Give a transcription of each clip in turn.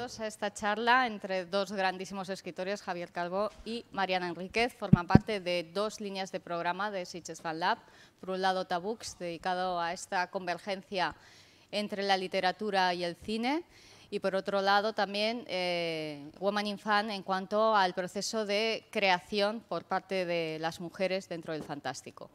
a esta charla entre dos grandísimos escritores, Javier Calvo y Mariana Enríquez. forman parte de dos líneas de programa de Fan Lab. Por un lado, Tabux, dedicado a esta convergencia entre la literatura y el cine. Y por otro lado, también eh, Woman in Fan en cuanto al proceso de creación por parte de las mujeres dentro del fantástico.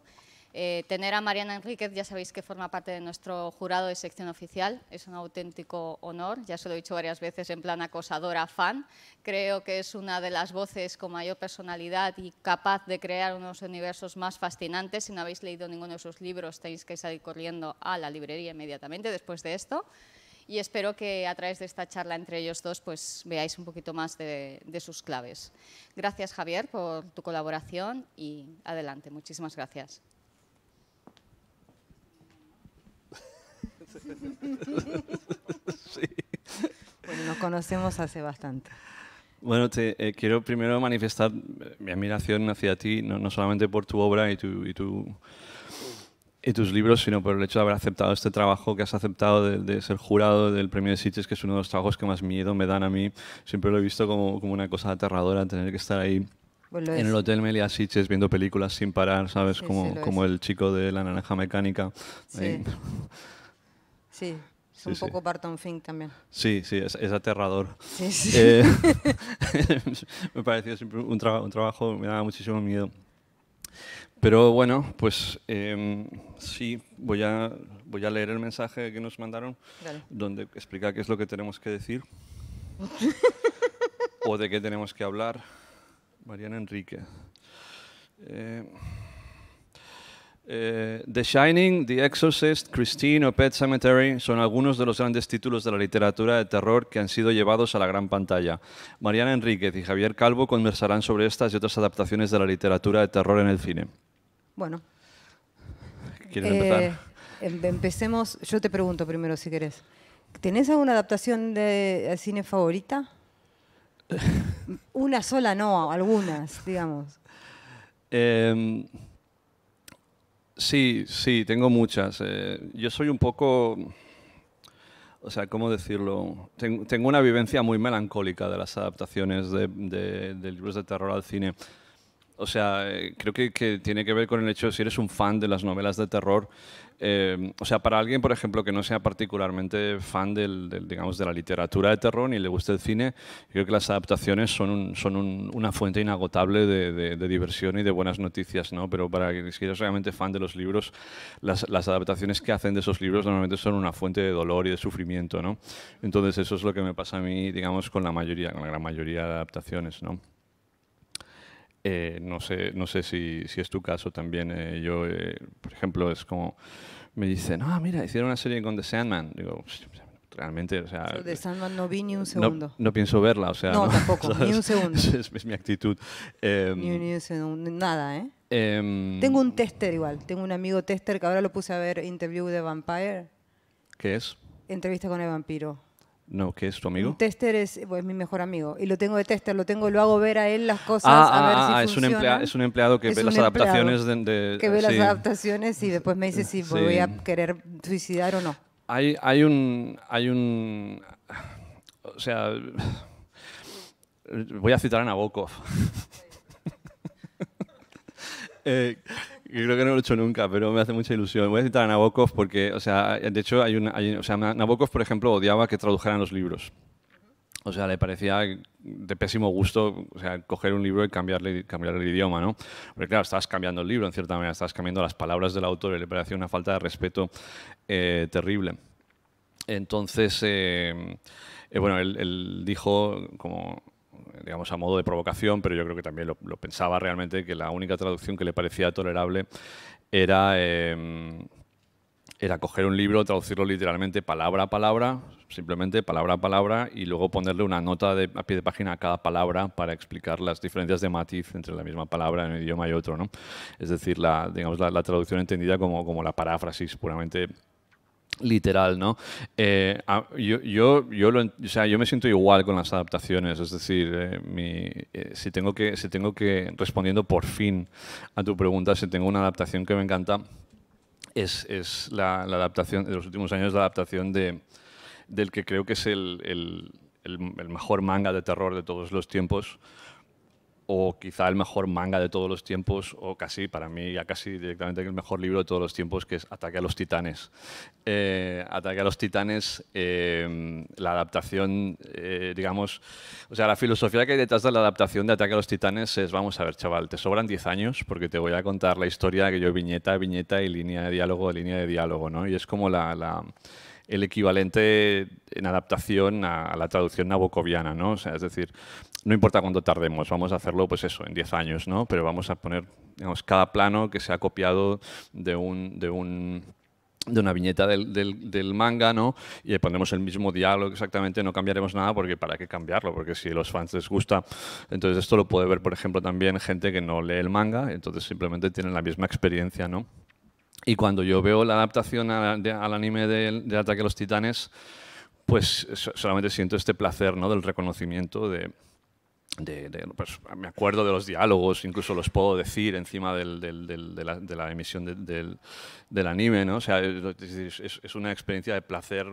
Eh, tener a Mariana Enríquez, ya sabéis que forma parte de nuestro jurado de sección oficial, es un auténtico honor, ya se lo he dicho varias veces en plan acosadora fan, creo que es una de las voces con mayor personalidad y capaz de crear unos universos más fascinantes, si no habéis leído ninguno de sus libros tenéis que salir corriendo a la librería inmediatamente después de esto y espero que a través de esta charla entre ellos dos pues veáis un poquito más de, sus claves. Gracias Javier por tu colaboración y adelante, muchísimas gracias. sí. Bueno, nos conocemos hace bastante. Bueno, te eh, quiero primero manifestar eh, mi admiración hacia ti, no, solamente por tu obra y y tus libros, sino por el hecho de haber aceptado este trabajo que has aceptado de, ser jurado del Premio de Sitges, que es uno de los trabajos que más miedo me dan a mí. Siempre lo he visto como, una cosa aterradora, tener que estar ahí pues en el Hotel Melia Sitges viendo películas sin parar, ¿sabes? como, como el chico de la naranja mecánica. Sí. Sí. Es un poco Barton Fink también. Sí, sí, es, aterrador. Eh, me pareció siempre un, trabajo, me daba muchísimo miedo. Pero bueno, pues em, sí, voy a, voy a leer el mensaje que nos mandaron, donde explica qué es lo que tenemos que decir o de qué tenemos que hablar. Mariana Enrique. Eh, eh, The Shining, The Exorcist, Christine o Pet Cemetery son algunos de los grandes títulos de la literatura de terror que han sido llevados a la gran pantalla. Mariana Enríquez y Javier Calvo conversarán sobre estas y otras adaptaciones de la literatura de terror en el cine. Bueno. ¿Quieres eh, em, Empecemos. Yo te pregunto primero si querés. ¿Tenés alguna adaptación de, cine favorita? Una sola no, algunas, digamos. Eh, Sí, sí, tengo muchas. Eh, yo soy un poco, o sea, ¿cómo decirlo? tengo una vivencia muy melancólica de las adaptaciones de, de, de libros de terror al cine. O sea, eh, creo que, tiene que ver con el hecho de si eres un fan de las novelas de terror. Eh, o sea, para alguien, por ejemplo, que no sea particularmente fan digamos, de la literatura de terror ni le guste el cine, creo que las adaptaciones son, una fuente inagotable de, diversión y de buenas noticias, ¿no? Pero para quien si eres realmente fan de los libros, las, las, adaptaciones que hacen de esos libros normalmente son una fuente de dolor y de sufrimiento, ¿no? Entonces eso es lo que me pasa a mí, digamos, con la mayoría, con la gran mayoría de adaptaciones, ¿no? Eh, no sé, no sé si, si es tu caso también. Eh, yo, eh, por ejemplo, es como me dicen, no ah, mira, hicieron una serie con The Sandman. Digo, realmente, o sea... Sandman no vi ni un segundo. No, pienso verla, o sea... No, tampoco, ni un segundo. es, es, mi actitud. Em, ni, un segundo, nada, ¿eh? Em, tengo un tester igual, tengo un amigo tester que ahora lo puse a ver Interview de Vampire. ¿Qué es? Entrevista con el vampiro. No, ¿qué es tu amigo? tester es, pues, mi mejor amigo. Y lo tengo de tester, lo tengo, lo hago ver a él las cosas. Ah, a ver ah, ah es, un es, un empleado que ve las adaptaciones. De, que ve las adaptaciones y después me dice si voy a querer suicidar o no. Hay, hay un. Hay un. O sea. Voy a citar a Nabokov. Eh, yo creo que no lo he hecho nunca, pero me hace mucha ilusión. Voy a citar a Nabokov porque, o sea, de hecho, hay una, o sea, Nabokov, por ejemplo, odiaba que tradujeran los libros. O sea, le parecía de pésimo gusto o sea, coger un libro y cambiarle, cambiarle el idioma, ¿no? Porque claro, estabas cambiando el libro, en cierta manera, estabas cambiando las palabras del autor y le parecía una falta de respeto eh, terrible. Entonces, eh, eh, bueno, él dijo como digamos, a modo de provocación, pero yo creo que también lo, pensaba realmente, que la única traducción que le parecía tolerable era, em, era coger un libro, traducirlo literalmente palabra a palabra, simplemente palabra a palabra, y luego ponerle una nota de, a pie de página a cada palabra para explicar las diferencias de matiz entre la misma palabra en un idioma y otro. Es decir, la, digamos, traducción entendida como, como la paráfrasis puramente literal, ¿no? Eh, yo, yo, me siento igual con las adaptaciones, es decir, eh, eh, si, tengo que, si tengo que, respondiendo por fin a tu pregunta, si tengo una adaptación que me encanta, es, la, adaptación, de los últimos años, la adaptación del que creo que es el mejor manga de terror de todos los tiempos, o quizá el mejor manga de todos los tiempos, o casi, para mí, ya casi directamente el mejor libro de todos los tiempos, que es Ataque a los Titanes. Eh, Ataque a los Titanes, eh, la adaptación, eh, digamos, o sea, la filosofía que hay detrás de la adaptación de Ataque a los Titanes es, vamos a ver, chaval, te sobran 10 años porque te voy a contar la historia que yo viñeta, viñeta y línea de diálogo, línea de diálogo, ¿no? Y es como la el equivalente en adaptación a, la traducción nabocoviana, ¿no? es decir, no importa cuánto tardemos, vamos a hacerlo, pues eso, en 10 años, ¿no? Pero vamos a poner, digamos, cada plano que se ha copiado de un, de una viñeta del, manga, ¿no? Y pondremos el mismo diálogo exactamente, no cambiaremos nada porque para qué cambiarlo, porque si los fans les gusta, entonces esto lo puede ver, por ejemplo, también gente que no lee el manga, entonces simplemente tienen la misma experiencia, ¿no? Y cuando yo veo la adaptación al anime de, Ataque a los Titanes, pues solamente siento este placer ¿no? del reconocimiento de... pues, me acuerdo de los diálogos, incluso los puedo decir encima de, la, emisión del, anime, ¿no? O sea, es, es una experiencia de placer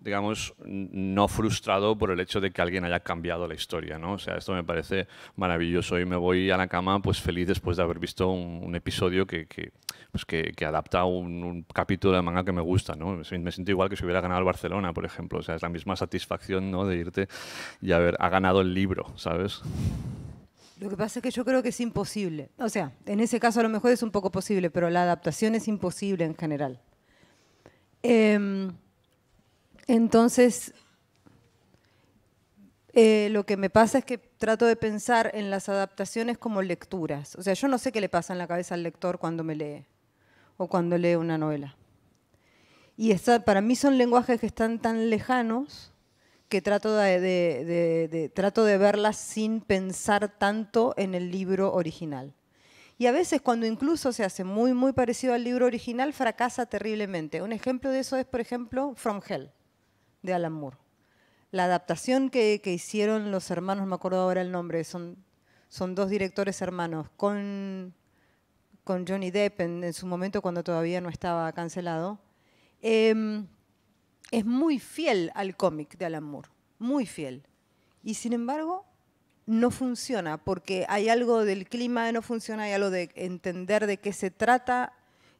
digamos, no frustrado por el hecho de que alguien haya cambiado la historia, ¿no? O sea, esto me parece maravilloso y me voy a la cama pues feliz después de haber visto un, episodio que, que, pues, que, adapta un, capítulo de manga que me gusta, ¿no? Me siento igual que si hubiera ganado el Barcelona, por ejemplo, o sea, es la misma satisfacción, ¿no? De irte y haber, ha ganado el libro, ¿sabes? Lo que pasa es que yo creo que es imposible. O sea, en ese caso a lo mejor es un poco posible, pero la adaptación es imposible en general. Eh, entonces, eh, lo que me pasa es que trato de pensar en las adaptaciones como lecturas. O sea, yo no sé qué le pasa en la cabeza al lector cuando me lee o cuando lee una novela. Y para mí son lenguajes que están tan lejanos que trato de, trato de verlas sin pensar tanto en el libro original. Y a veces cuando incluso se hace muy, muy parecido al libro original, fracasa terriblemente. Un ejemplo de eso es, por ejemplo, From Hell de Alan Moore. La adaptación que, hicieron los hermanos, no me acuerdo ahora el nombre, son, son dos directores hermanos, con, con Johnny Depp en, su momento cuando todavía no estaba cancelado, em, es muy fiel al cómic de Alan Moore, muy fiel. Y sin embargo, no funciona, porque hay algo del clima que no funciona, hay algo de entender de qué se trata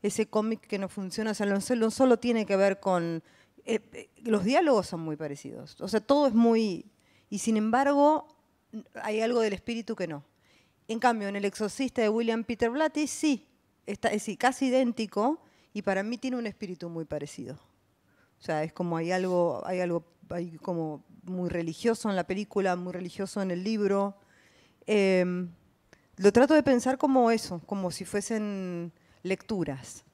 ese cómic que no funciona. O sea, no solo tiene que ver con eh, eh, los diálogos son muy parecidos. O sea, todo es muy... Y sin embargo, hay algo del espíritu que no. En cambio, en El exorcista de William Peter Blatty, sí, está, es casi idéntico y para mí tiene un espíritu muy parecido. O sea, es como hay algo, hay algo como muy religioso en la película, muy religioso en el libro. Em, lo trato de pensar como eso, como si fuesen lecturas.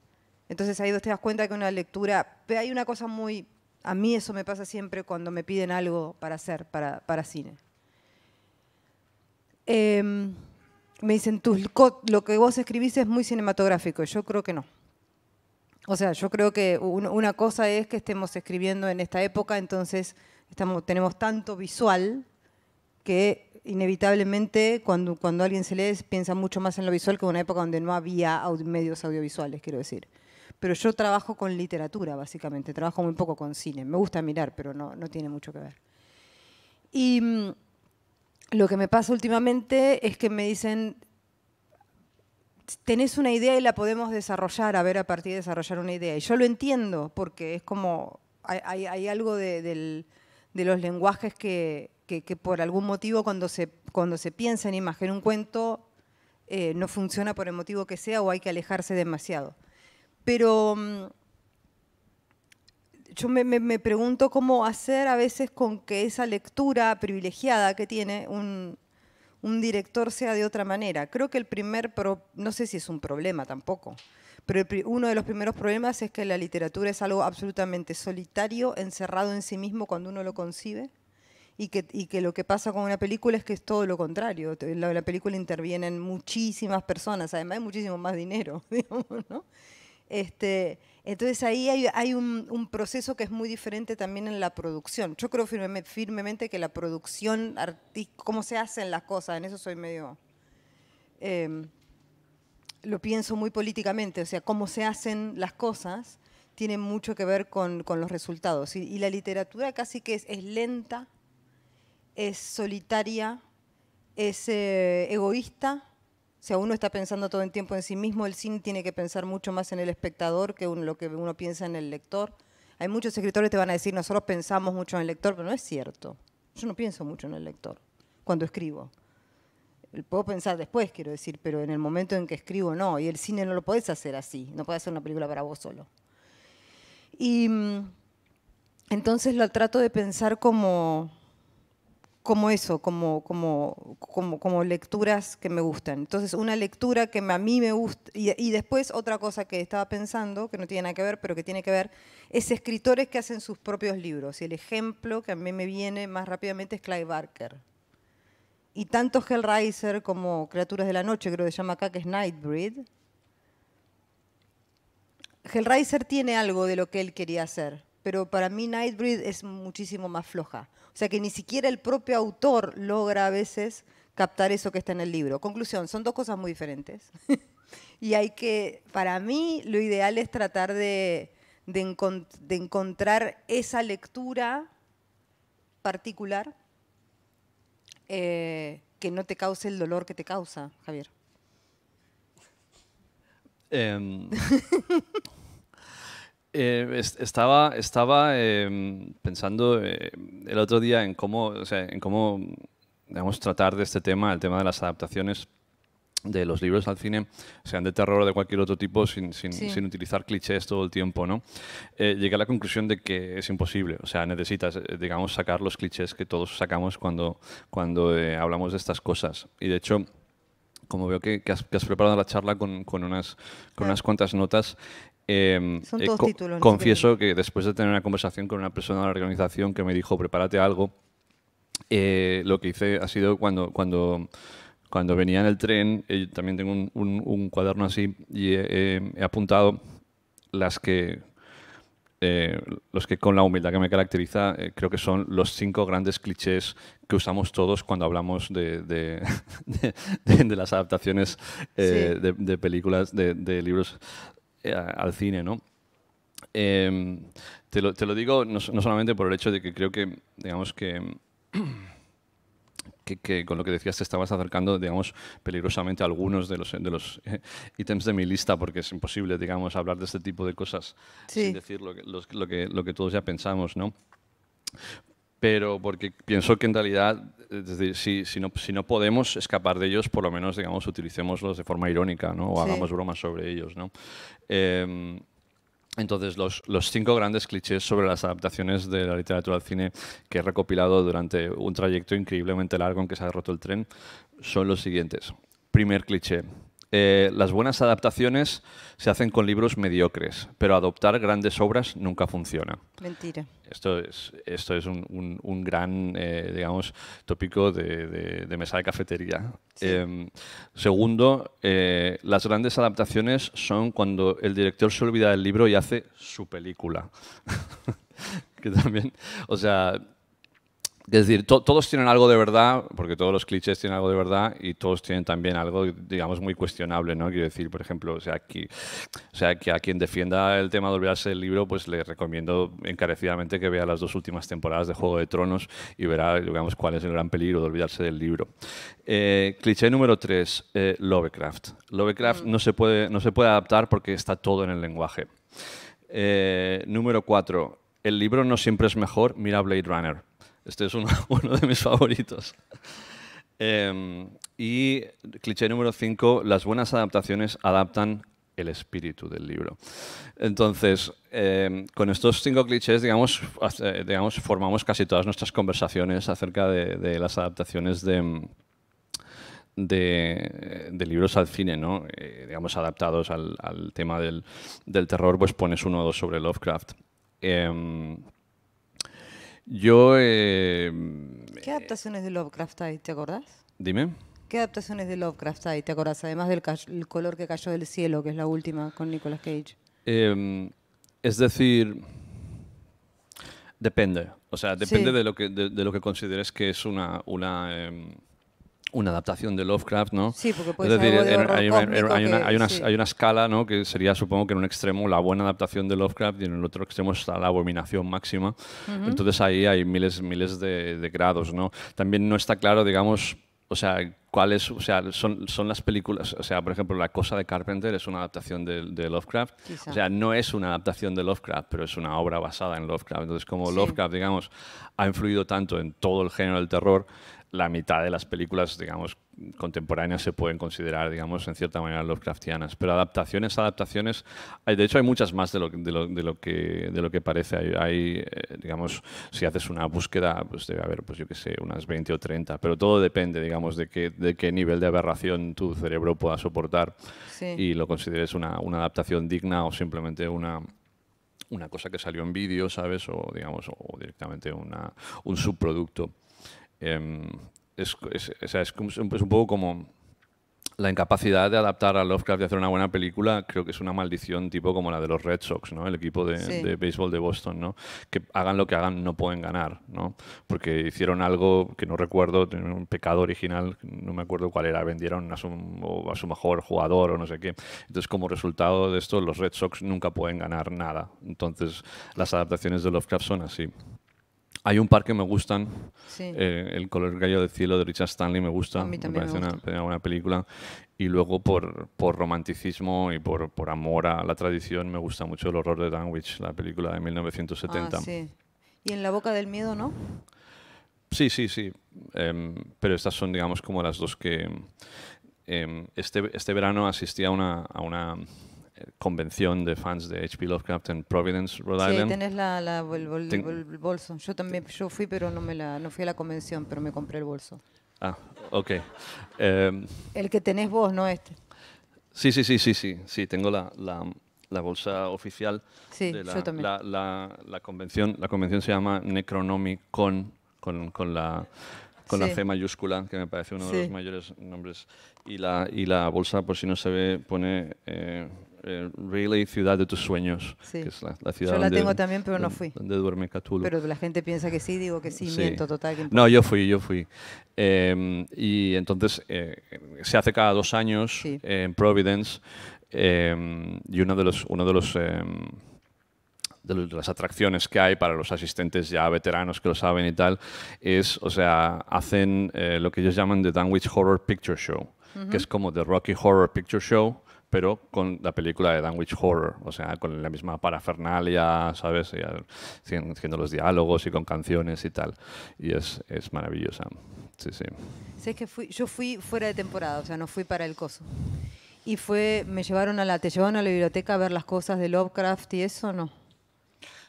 Entonces ahí te das cuenta que una lectura, hay una cosa muy, a mí eso me pasa siempre cuando me piden algo para hacer, para, para cine. Em, me dicen, Tus, lo que vos escribís es muy cinematográfico. Yo creo que no. O sea, yo creo que una cosa es que estemos escribiendo en esta época, entonces estamos, tenemos tanto visual que inevitablemente cuando, cuando alguien se lee piensa mucho más en lo visual que en una época donde no había medios audiovisuales, quiero decir pero yo trabajo con literatura, básicamente, trabajo muy poco con cine. Me gusta mirar, pero no, no tiene mucho que ver. Y mm, lo que me pasa últimamente es que me dicen, tenés una idea y la podemos desarrollar, a ver, a partir de desarrollar una idea. Y yo lo entiendo, porque es como, hay, algo de, los lenguajes que, por algún motivo cuando se, cuando se piensa en imagen un cuento, eh, no funciona por el motivo que sea o hay que alejarse demasiado. Pero mm, yo me, pregunto cómo hacer a veces con que esa lectura privilegiada que tiene un, director sea de otra manera. Creo que el primer, no sé si es un problema tampoco, pero uno de los primeros problemas es que la literatura es algo absolutamente solitario, encerrado en sí mismo cuando uno lo concibe. Y que, que lo que pasa con una película es que es todo lo contrario. la, película intervienen muchísimas personas, además hay muchísimo más dinero, ¿no? Este, entonces ahí hay, un, proceso que es muy diferente también en la producción. Yo creo firmemente que la producción, cómo se hacen las cosas, en eso soy medio... Em, lo pienso muy políticamente, o sea, cómo se hacen las cosas tiene mucho que ver con, los resultados. Y, la literatura casi que es, lenta, es solitaria, es eh, egoísta si uno está pensando todo el tiempo en sí mismo, el cine tiene que pensar mucho más en el espectador que en lo que uno piensa en el lector. Hay muchos escritores que te van a decir, nosotros pensamos mucho en el lector, pero no es cierto. Yo no pienso mucho en el lector cuando escribo. Puedo pensar después, quiero decir, pero en el momento en que escribo no. Y el cine no lo podés hacer así, no podés hacer una película para vos solo. Y mm, entonces lo trato de pensar como como eso, como, como, como, lecturas que me gustan. Entonces, una lectura que a mí me gusta, y, y, después otra cosa que estaba pensando, que no tiene nada que ver, pero que tiene que ver, es escritores que hacen sus propios libros. Y el ejemplo que a mí me viene más rápidamente es Clive Barker. Y tanto Hellraiser como Criaturas de la Noche, creo que se llama acá, que es Nightbreed. Hellraiser tiene algo de lo que él quería hacer, pero para mí Nightbreed es muchísimo más floja. O sea que ni siquiera el propio autor logra a veces captar eso que está en el libro. Conclusión, son dos cosas muy diferentes. y hay que, para mí, lo ideal es tratar de, encontrar esa lectura particular eh, que no te cause el dolor que te causa, Javier. Em, Eh, estaba estaba em, pensando eh, el otro día en cómo, en cómo digamos, tratar de este tema, el tema de las adaptaciones de los libros al cine, sean de terror o de cualquier otro tipo, sin, sin, utilizar clichés todo el tiempo, ¿no? Eh, llegué a la conclusión de que es imposible, o sea, necesitas, digamos, sacar los clichés que todos sacamos cuando, cuando hablamos de estas cosas. Y de hecho, como veo que, has, preparado la charla con, con unas, con unas cuantas notas, Em, eh, confieso que después de tener una conversación con una persona de la organización que me dijo, prepárate algo, eh, lo que hice ha sido cuando, cuando, cuando venía en el tren, eh, también tengo un, cuaderno así y he, apuntado las que los que con la humildad que me caracteriza, creo que son los cinco grandes clichés que usamos todos cuando hablamos de, de, las adaptaciones de, películas, de, libros eh, al cine, ¿no? Em, te, lo, digo no, solamente por el hecho de que creo que, digamos que, que, con lo que decías te estabas acercando, digamos, peligrosamente a algunos de los, de los eh, ítems de mi lista, porque es imposible, digamos, hablar de este tipo de cosas sin decir lo que, lo que todos ya pensamos, ¿no? pero porque pienso que en realidad, si, no, podemos escapar de ellos, por lo menos, digamos, utilicémoslos de forma irónica, ¿no? O hagamos bromas sobre ellos, em, entonces, los, cinco grandes clichés sobre las adaptaciones de la literatura al cine que he recopilado durante un trayecto increíblemente largo en que se ha roto el tren son los siguientes. Primer cliché, eh, las buenas adaptaciones se hacen con libros mediocres, pero adoptar grandes obras nunca funciona. Mentira. Esto es, esto es un, gran, eh, digamos, tópico de, mesa de cafetería. Em, segundo, eh, las grandes adaptaciones son cuando el director se olvida del libro y hace su película. que también, o sea, es decir, todos tienen algo de verdad, porque todos los clichés tienen algo de verdad y todos tienen también algo, digamos, muy cuestionable, ¿no? Quiero decir, por ejemplo, sea, que, a quien defienda el tema de olvidarse del libro, pues le recomiendo encarecidamente que vea las dos últimas temporadas de Juego de Tronos y verá, digamos, cuál es el gran peligro de olvidarse del libro. Eh, cliché número tres, eh, Lovecraft. Lovecraft mm. no, se puede, no se puede adaptar porque está todo en el lenguaje. Eh, número cuatro, el libro no siempre es mejor, mira Blade Runner. Este es uno, de mis favoritos. Em, y cliché número 5, las buenas adaptaciones adaptan el espíritu del libro. Entonces, em, con estos cinco clichés, eh, digamos, formamos casi todas nuestras conversaciones acerca de, las adaptaciones de, libros al cine, ¿no? Eh, digamos, adaptados al, tema del, terror, pues pones uno o dos sobre Lovecraft. Em, yo... Em, ¿Qué adaptaciones de Lovecraft hay? ¿Te acordás? Dime. ¿Qué adaptaciones de Lovecraft hay? ¿Te acordás? Además del color que cayó del cielo, que es la última con Nicolas Cage. Em, es decir, depende. O sea, depende de, lo que, consideres que es una, em, una adaptación de Lovecraft, ¿no? Sí, porque puede ser hay, una, escala, ¿no? Que sería, supongo, que en un extremo la buena adaptación de Lovecraft y en el otro extremo está la abominación máxima. Entonces ahí hay miles, miles de, grados, ¿no? También no está claro, digamos, o sea, cuáles, o sea, son, las películas, o sea, por ejemplo, La Cosa de Carpenter es una adaptación de, Lovecraft, o sea, no es una adaptación de Lovecraft, pero es una obra basada en Lovecraft. Entonces, como Lovecraft, digamos, ha influido tanto en todo el género del terror, la mitad de las películas, digamos, contemporáneas se pueden considerar, digamos, en cierta manera Lovecraftianas. Pero adaptaciones, adaptaciones, de hecho hay muchas más de lo, de lo, de lo que, de lo que parece. Hay, eh, digamos, si haces una búsqueda, pues debe haber, pues yo qué sé, unas 20 o 30. Pero todo depende, digamos, de qué, de qué nivel de aberración tu cerebro pueda soportar y lo consideres una, una adaptación digna o simplemente una una cosa que salió en vídeo, ¿sabes? O digamos, o directamente una, un subproducto. Em, es, es, un poco como la incapacidad de adaptar a Lovecraft y hacer una buena película, creo que es una maldición tipo como la de los Red Sox, ¿no? El equipo de, de béisbol de Boston, ¿no? Que hagan lo que hagan, no pueden ganar, ¿no? Porque hicieron algo que no recuerdo, un pecado original, no me acuerdo cuál era, vendieron a su, a su mejor jugador o no sé qué. Entonces, como resultado de esto, los Red Sox nunca pueden ganar nada. Entonces, las adaptaciones de Lovecraft son así. Hay un par que me gustan. Eh, el color gallo del cielo de Richard Stanley me gusta. A mí también me parece me Una, buena película. Y luego por, por romanticismo y por, por, amor a la tradición me gusta mucho El horror de Danwich, la película de 1970. Ah, sí. Y En la boca del miedo, ¿no? Sí, sí, sí. Em, pero estas son, digamos, como las dos que... Em, este, este verano asistí a una, a una convención de fans de H.P. Lovecraft en Providence, Rhode Island. Sí, tenés la, el, bolso. Yo también, yo fui, pero no, me la, no fui a la convención, pero me compré el bolso. Ah, ok. Em, el que tenés vos, no este. Sí, sí, sí, sí, sí, sí, tengo la, la, bolsa oficial sí, de la, yo también. La, la, convención. La convención se llama Necronomicon, con, con la con la C mayúscula, que me parece uno de los mayores nombres. Y la, y la bolsa, por si no se ve, pone eh, eh, really Ciudad de tus Sueños, que es la, Yo la tengo también, pero no fui. duerme Catulo. Pero la gente piensa que sí, digo que sí, miento total. No, yo fui, yo fui. Em, y entonces eh, se hace cada dos años en Providence em, y uno de los... Uno em, de los de las atracciones que hay para los asistentes ya veteranos que lo saben y tal, es, o sea, hacen eh, lo que ellos llaman The Danwich Horror Picture Show, que es como The Rocky Horror Picture Show, pero con la película de Danwich Horror, o sea, con la misma parafernalia, ¿sabes? Y eh, haciendo los diálogos y con canciones y tal. Y es, es maravillosa. Sí, sí. que fui, yo fui fuera de temporada, o sea, no fui para el coso. Y fue, me llevaron a la, te llevaron a la biblioteca a ver las cosas de Lovecraft y eso, ¿no?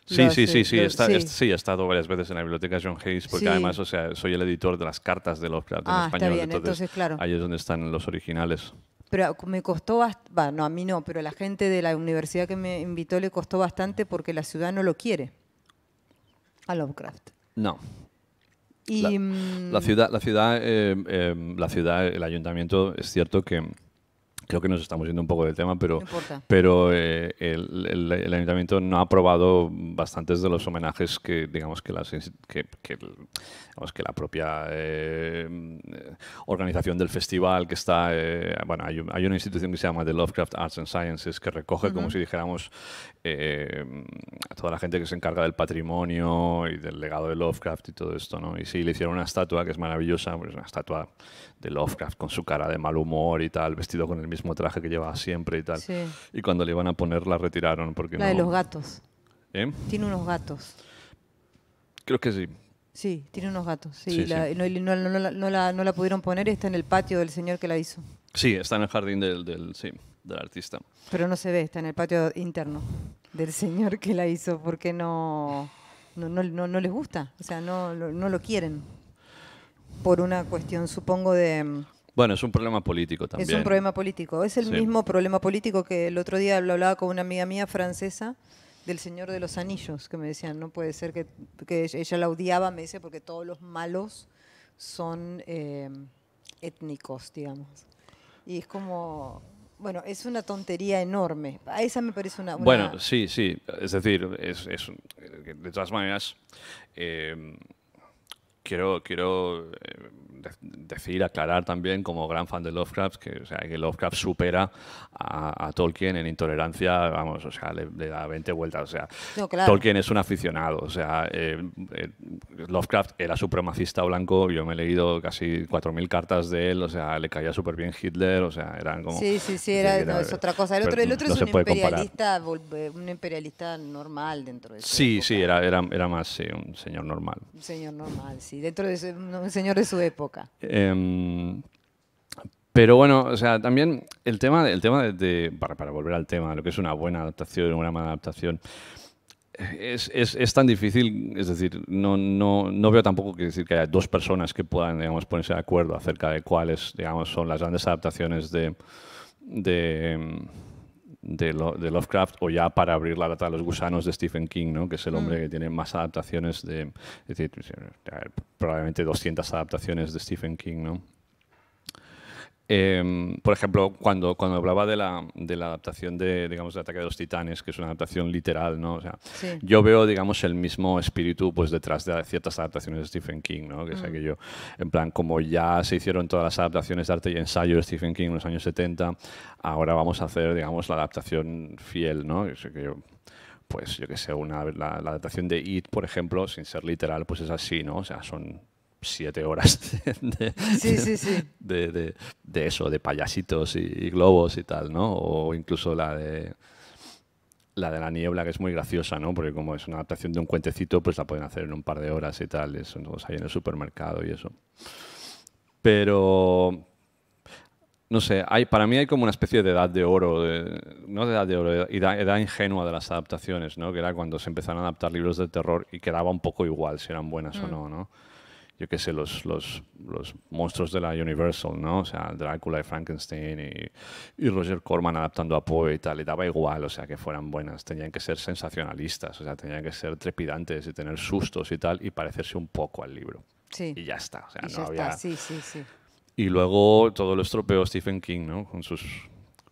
Sí, sí, sí, sí, sí. he estado varias veces en la biblioteca John Hayes, porque además, o sea, soy el editor de las cartas de Lovecraft en ah, español, entonces, claro. ahí es donde están los originales pero me costó, bueno, a mí no, pero a la gente de la universidad que me invitó le costó bastante porque la ciudad no lo quiere a Lovecraft. No. la, mm, ciudad, la ciudad, eh, em, la ciudad, el ayuntamiento es cierto que Creo que nos estamos yendo un poco del tema, pero, pero eh, el, ayuntamiento no ha aprobado bastantes de los homenajes que, digamos, que, las, que, la propia eh, organización del festival que está... Eh, bueno, hay, una institución que se llama The Lovecraft Arts and Sciences que recoge, como si dijéramos, Em, a toda la gente que se encarga del patrimonio y del legado de Lovecraft y todo esto, ¿no? Y sí, le hicieron una estatua que es maravillosa, pues, una estatua de Lovecraft con su cara de mal humor y tal, vestido con el mismo traje que llevaba siempre y tal. Sí. Y cuando le iban a poner la retiraron porque La de los gatos. ¿Eh? Tiene unos gatos. Creo que sí. Sí, tiene unos gatos. Sí, No, la, pudieron poner y está en el patio del señor que la hizo. Sí, está en el jardín del, del sí del artista. Pero no se ve, está en el patio interno del señor que la hizo, porque no, no, no, no, les gusta, o sea, no, no lo quieren. Por una cuestión, supongo, de... Mm, bueno, es un problema político también. Es un problema político. Es el mismo problema político que el otro día lo hablaba con una amiga mía francesa del Señor de los Anillos, que me decían, no puede ser que, que ella la odiaba, me dice, porque todos los malos son eh, étnicos, digamos. Y es como, bueno, es una tontería enorme. A esa me parece una... Bueno, sí, sí. Es decir, es, eh, de todas maneras, eh, quiero, eh, decir, aclarar también, como gran fan de Lovecraft, que, sea, que Lovecraft supera a, Tolkien en intolerancia, vamos, o sea, le, da 20 vueltas. O sea, Tolkien es un aficionado, o sea, eh, eh, Lovecraft era supremacista blanco, yo me he leído casi 4.000 cartas de él, o sea, le caía súper bien Hitler, o sea, eran como... Sí, sí, sí, era, es otra cosa. El otro, el otro es un imperialista, un imperialista normal dentro de Sí, sí, era, era, era más sí, un señor normal. Un señor normal, sí dentro de un señor de su época. Em, pero bueno, o sea, también el tema, el tema de, para, volver al tema, lo que es una buena adaptación, una mala adaptación, es, tan difícil, es decir, no, no, no, veo tampoco que decir que haya dos personas que puedan, digamos, ponerse de acuerdo acerca de cuáles, digamos, son las grandes adaptaciones de em, de, lo, de, Lovecraft o ya para abrir la lata de los gusanos de Stephen King, ¿no? que es el mm. hombre que tiene más adaptaciones de, probablemente 200 adaptaciones de Stephen King, ¿no? Em, por ejemplo, cuando, cuando hablaba de la, de la, adaptación de, digamos, de Ataque de los Titanes, que es una adaptación literal, ¿no? O sea, yo veo, digamos, el mismo espíritu pues, detrás de ciertas adaptaciones de Stephen King, ¿no? Que yo, mm. en plan, como ya se hicieron todas las adaptaciones de arte y ensayo de Stephen King en los años 70, ahora vamos a hacer, digamos, la adaptación fiel, ¿no? Que yo, pues yo que sé, una, la, la, adaptación de It, por ejemplo, sin ser literal, pues es así, ¿no? O sea, son siete horas de, eso, de payasitos y, globos y tal, ¿no? O incluso la de la de la niebla, que es muy graciosa, ¿no? Porque como es una adaptación de un cuentecito, pues la pueden hacer en un par de horas y tal, eso, ¿no? ahí en el supermercado y eso. Pero, no sé, hay, para mí hay como una especie de edad de oro, no de edad de oro, edad, ingenua de las adaptaciones, ¿no? Que era cuando se empezaron a adaptar libros de terror y quedaba un poco igual si eran buenas o mm. no, ¿no? yo qué sé, los, los, monstruos de la Universal, ¿no? O sea, Drácula y Frankenstein y, Roger Corman adaptando a Poe y tal, le daba igual, o sea, que fueran buenas, tenían que ser sensacionalistas, o sea, tenían que ser trepidantes y tener sustos y tal, y parecerse un poco al libro. Sí. Y ya está, y no había... Sí, sí, sí. Y luego todos los estropeó Stephen King, ¿no? Con sus,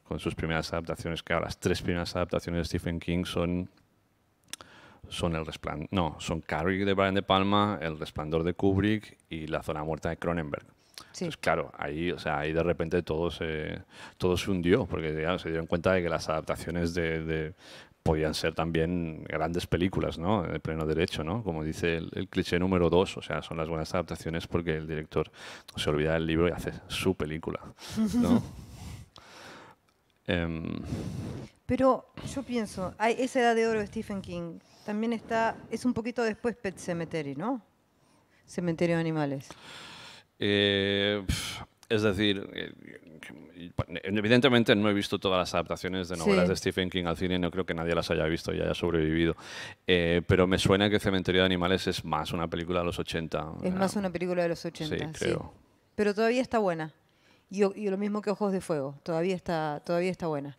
con sus primeras adaptaciones, que las tres primeras adaptaciones de Stephen King son son El Resplandor, no, son Carrie de Brian De Palma, El Resplandor de Kubrick y La Zona Muerta de Cronenberg. Sí. claro, ahí, o sea, ahí de repente todo se, se hundió, porque ya se dieron cuenta de que las adaptaciones de, podían ser también grandes películas, ¿no? De pleno derecho, ¿no? Como dice el, cliché número dos, o sea, son las buenas adaptaciones porque el director se olvida del libro y hace su película, ¿no? Em. Pero yo pienso, hay esa edad de oro de Stephen King, también está, es un poquito después Pet Cemetery, ¿no? Cementerio de Animales. Eh, es decir, eh, evidentemente no he visto todas las adaptaciones de novelas de Stephen King al cine, no creo que nadie las haya visto y haya sobrevivido. Eh, pero me suena que Cementerio de Animales es más una película de los 80. Es más una película de los 80, sí, creo. Pero todavía está buena. Y, lo mismo que Ojos de Fuego, todavía está, todavía está buena.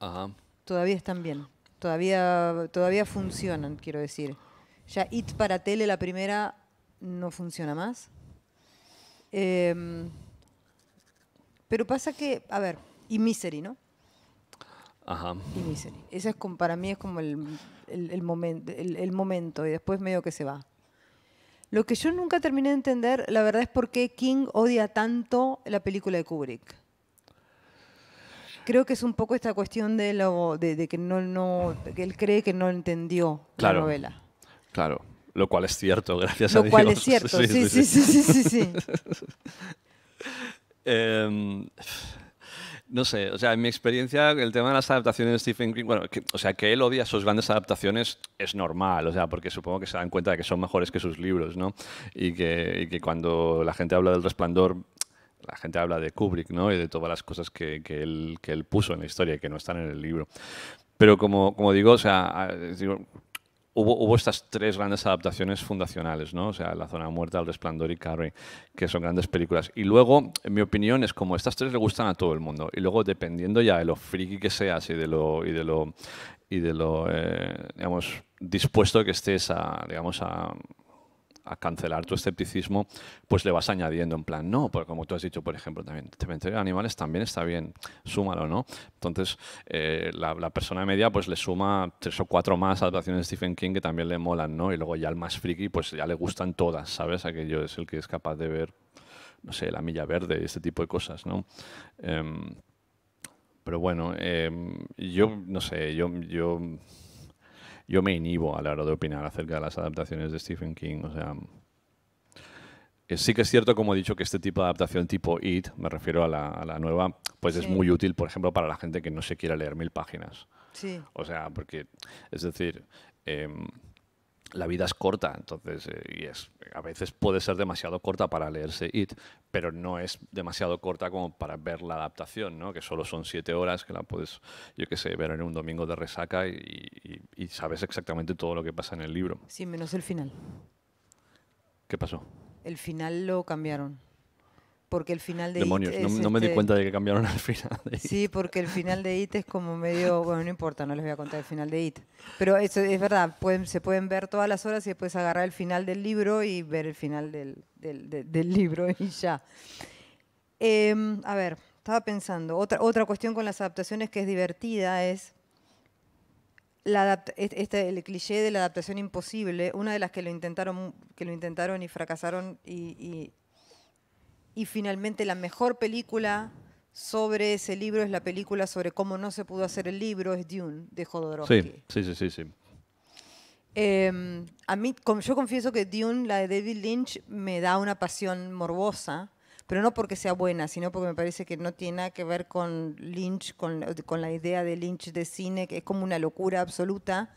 Ajá. Todavía están bien. Todavía, todavía funcionan, quiero decir. Ya IT para tele, la primera, no funciona más. Em, pero pasa que, a ver, y Misery, ¿no? Ajá. Y Misery. Esa es como, para mí es como el, el, el, el, momento y después medio que se va. Lo que yo nunca terminé de entender, la verdad, es por qué King odia tanto la película de Kubrick creo que es un poco esta cuestión de, lo, de, que no, no, él cree que no entendió la novela. Claro, lo cual es cierto, gracias lo a Dios. Lo cual es cierto, sí, sí, sí, sí, sí. Em, no sé, o sea, en mi experiencia, el tema de las adaptaciones de Stephen King, bueno, o sea, que él odia sus grandes adaptaciones es normal, o sea, porque supongo que se dan cuenta de que son mejores que sus libros, ¿no? y que cuando la gente habla del resplandor la gente habla de Kubrick, ¿no? Y de todas las cosas que, que, él, que él puso en la historia y que no están en el libro. Pero como, como digo, o sea, digo, Hubo, hubo, estas tres grandes adaptaciones fundacionales, ¿no? O sea, La Zona Muerta, El Resplandor y Carrie, que son grandes películas. Y luego, en mi opinión, es como estas tres le gustan a todo el mundo. Y luego, dependiendo ya de lo friki que seas y de lo, y de lo, y de lo eh, digamos, dispuesto que estés a, digamos, a, a cancelar tu escepticismo, pues le vas añadiendo en plan, no, porque como tú has dicho, por ejemplo, también cementerio de animales también está bien, súmalo, ¿no? Entonces, eh, la, persona media pues le suma tres o cuatro más adaptaciones de Stephen King que también le molan, ¿no? Y luego ya el más friki, pues ya le gustan todas, ¿sabes? Aquello es el que es capaz de ver, no sé, la milla verde, este tipo de cosas, ¿no? Em, pero bueno, em, yo no sé, yo yo me inhibo a la hora de opinar acerca de las adaptaciones de Stephen King. O sea, eh, sí que es cierto, como he dicho, que este tipo de adaptación tipo IT, me refiero a la, nueva, pues es muy útil, por ejemplo, para la gente que no se quiera leer mil páginas. Sí. O sea, porque, es decir, em, la vida es corta, entonces, eh, y es, a veces puede ser demasiado corta para leerse It, pero no es demasiado corta como para ver la adaptación, ¿no? que solo son siete horas, que la puedes, yo qué sé, ver en un domingo de resaca y, y sabes exactamente todo lo que pasa en el libro. Sí, menos el final. ¿Qué pasó? El final lo cambiaron porque el final de Demonios, no, me di este cuenta de que cambiaron al final de Sí, porque el final de It es como medio, bueno, no importa, no les voy a contar el final de It. Pero es, es verdad, se pueden ver todas las horas y después agarrar el final del libro y ver el final del, libro y ya. Em, a ver, estaba pensando, otra, otra cuestión con las adaptaciones que es divertida es este, el cliché de la adaptación imposible, una de las que lo intentaron, que lo intentaron y fracasaron y y finalmente la mejor película sobre ese libro es la película sobre cómo no se pudo hacer el libro, es Dune, de Jodorowsky. Sí, sí, sí, sí. Em, a mí, yo confieso que Dune, la de David Lynch, me da una pasión morbosa, pero no porque sea buena, sino porque me parece que no tiene nada que ver con Lynch, con, la idea de Lynch de cine, que es como una locura absoluta.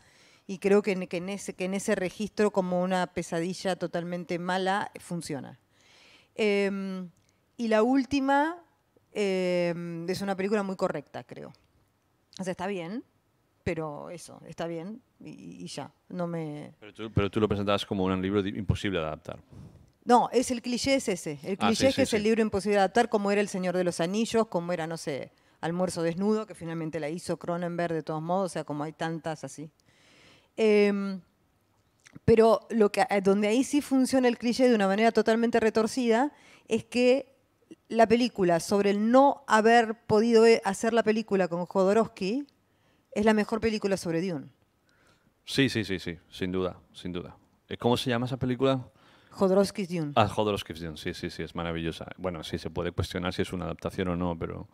Y creo que en, ese, que en ese registro, como una pesadilla totalmente mala, funciona. Em, y la última em, es una película muy correcta, creo. O sea, está bien, pero eso, está bien y, ya. No me... Pero tú, lo presentabas como un libro imposible de adaptar. No, es el cliché ese. El ah, cliché es el libro imposible de adaptar, como era El Señor de los Anillos, como era, no sé, Almuerzo Desnudo, que finalmente la hizo Cronenberg de todos modos, o sea, como hay tantas así. Em, pero lo que, eh, donde ahí sí funciona el cliché de una manera totalmente retorcida es que la película sobre el no haber podido e, hacer la película con Jodorowsky es la mejor película sobre Dune. Sí, sí, sí, sí, sin duda, sin duda. ¿Cómo se llama esa película? Jodorowsky's Dune. Ah, Jodorowsky's Dune, sí, sí, sí, es maravillosa. Bueno, sí, se puede cuestionar si es una adaptación o no, pero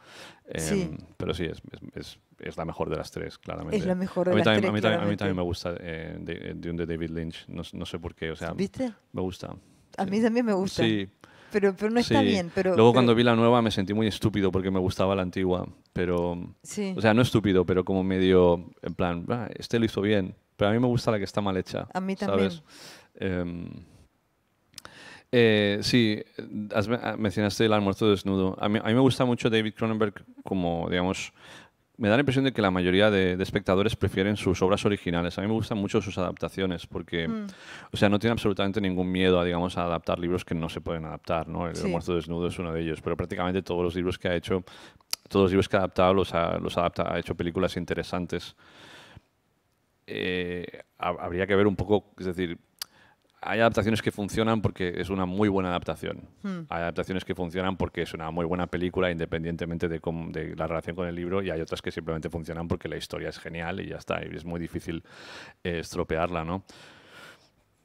em, sí, pero sí es, es, la mejor de las tres, claramente. Es la mejor de las tres, a mí, también, me gusta eh, eh, Dune de David Lynch, no, sé por qué, o sea, ¿Viste? me gusta. A mí también me gusta. Sí. Pero, no está bien. Luego cuando vi la nueva me sentí muy estúpido porque me gustaba la antigua, pero... Sí. O sea, no estúpido, pero como medio, en plan, ah, este lo hizo bien, pero a mí me gusta la que está mal hecha. A mí también. ¿sabes? Em, eh, sí, ah, mencionaste el almuerzo desnudo. A mí, me gusta mucho David Cronenberg como, digamos, me da la impresión de que la mayoría de, espectadores prefieren sus obras originales. A mí me gustan mucho sus adaptaciones porque, mm. o sea, no tiene absolutamente ningún miedo a, digamos, a adaptar libros que no se pueden adaptar, ¿no? El almuerzo desnudo es uno de ellos, pero prácticamente todos los libros que ha hecho, todos los libros que ha adaptado los ha, adapta, ha hecho películas interesantes. Eh, habría que ver un poco, es decir, hay adaptaciones que funcionan porque es una muy buena adaptación. Hmm. Hay adaptaciones que funcionan porque es una muy buena película, independientemente de, la relación con el libro, y hay otras que simplemente funcionan porque la historia es genial y ya está, y es muy difícil eh, estropearla, ¿no?